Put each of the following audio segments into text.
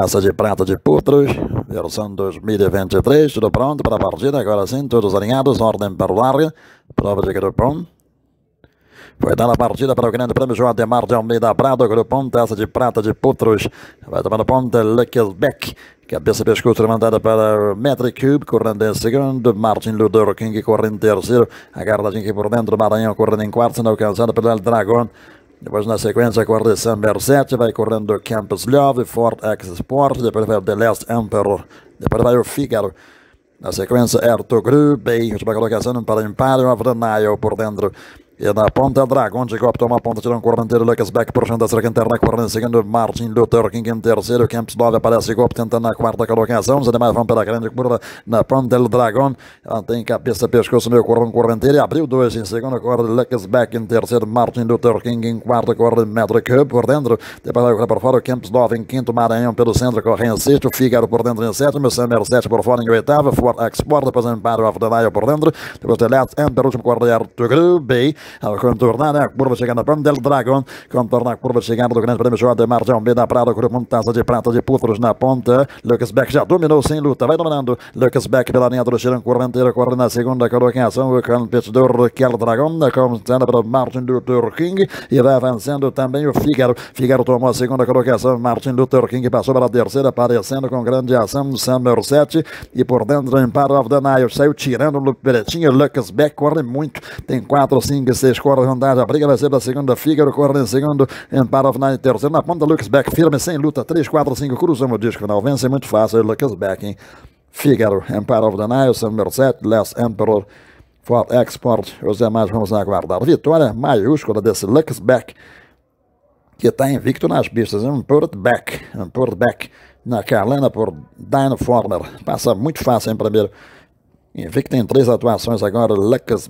Taça de Prata de Putros, versão 2023, tudo pronto para a partida, agora sim, todos alinhados, ordem para o largo. prova de grupo 1. Foi dada a partida para o grande prêmio João Ademar de Almeida Prado, grupo 1, Taça de Prata de Putros, vai tomando ponta, Lequelbeck, Cabeça e pescoço levantada para Metric Cube, correndo em segundo. Martin Luther King correndo em terceiro. Agarradinho aqui por dentro. Maranhão correndo em quarto, sendo alcançado pelo El Dragon. Depois, na sequência, corre December 7, vai correndo Campus Love, Ford X Sport, depois vai o The Last Emperor, depois vai o Figaro. Na sequência, Erto Gru, bem, última colocação para o Empire of por dentro. E na ponta Dragon de Cop toma a ponta, tirou um correnteiro, Lucas Beck por da cerca interna, correndo, seguindo Martin Luther King em terceiro, Camps 9 aparece Cop tentando na quarta colocação, os animais vão pela grande curva, na ponta do Dragon, ah, tem cabeça, pescoço, meio correndo, correnteiro, e abriu dois em segundo, corre Lucas Beck em terceiro, Martin Luther King em quarto, corre Metro Cub por dentro, depois por fora, Campos 9 em quinto, Maranhão pelo centro, corre em sexto, figaro por dentro em sétimo, Summer 7 por fora em oitavo, Ford Export, depois Empire of the Lion por dentro, depois Delete, em penúltimo, corre Arturo Grubey, ao contornar a curva, chegando a Pão del Dragão, contornar a curva, chegando do Grande Prêmio João de Margem, meio da Prada, grupo Montaça de Prata de Putros na ponta. Lucas Beck já dominou sem luta, vai dominando. Lucas Beck pela linha do Chirão Correnteiro, corre na segunda colocação. O competidor Raquel Dragão, né, começando pela Martin Luther King e vai avançando também o Figaro. Figaro tomou a segunda colocação, Martin Luther King passou pela terceira, aparecendo com grande ação. Somerset e por dentro em Battle of the Nile, saiu tirando o Luperetinho. Lucas Beck corre muito, tem 4, 5, seis corre vantagem, a briga vai ser para segunda, Fígaro corre em segundo, para o final em terceiro, na ponta Lucas Beck, firme, sem luta, 3, 4, 5, cruzamos o disco final, vence muito fácil, Lucas Beck, hein? Figaro, Empire of the Nile, número 7, Last Emperor, for Export, os demais vamos aguardar. Vitória maiúscula desse Lux Beck, que está invicto nas pistas, Empowered Beck, Empowered Beck, na Carolina por Dino Former, passa muito fácil em primeiro. Invicta em três atuações agora,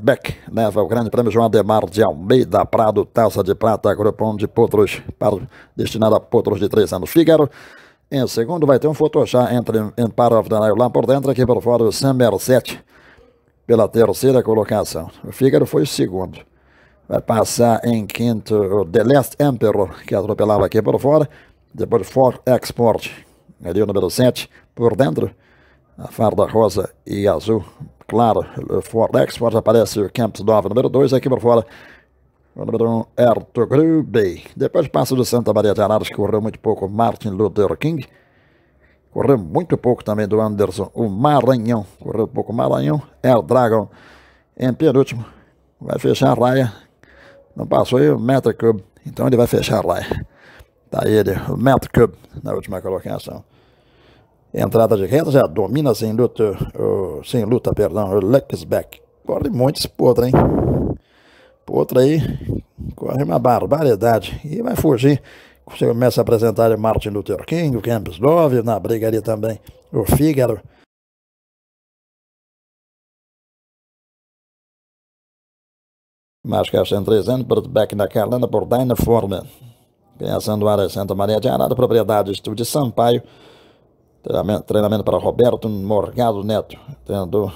Beck leva o grande prêmio João Ademar de Almeida Prado, taça de prata, grupo 1 de potros, para, destinado a potros de três anos. Fígaro, em segundo, vai ter um photoshop entre Empire of the Nile lá por dentro, aqui por fora, o Somerset, pela terceira colocação. O Fígaro foi o segundo. Vai passar em quinto o The Last Emperor, que atropelava aqui por fora, depois Ford Export, ali o número 7, por dentro a farda rosa e azul, claro, Forex, Forza aparece o Camp 9, número 2, aqui por fora, o número 1, um, Erto Grube. Depois passa do Santa Maria de Araras, correu muito pouco Martin Luther King, correu muito pouco também do Anderson, o Maranhão, correu pouco Maranhão, Air Dragon, em penúltimo, vai fechar a raia, não passou aí o Metro Cube, então ele vai fechar a raia. Tá ele, o Metro Cube, na última colocação. Entrada de reta já domina sem luta, sem luta, perdão, o Lex Corre muito esse podre, hein? Podre aí, corre uma barbaridade e vai fugir. Você começa a apresentar Martin Luther King, o Campos Love, na briga ali também o Fígaro. Mas que em três anos, back na Carlana por Dyna Forma. do área Santa Maria de Arada propriedade Estúdio Sampaio. Treinamento, treinamento para Roberto Morgado Neto. Treinador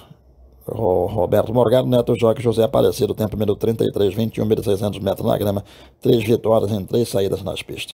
Roberto Morgado Neto, Joque José Aparecido, tempo minuto 33, 21.600 metros na grama, três vitórias em três saídas nas pistas.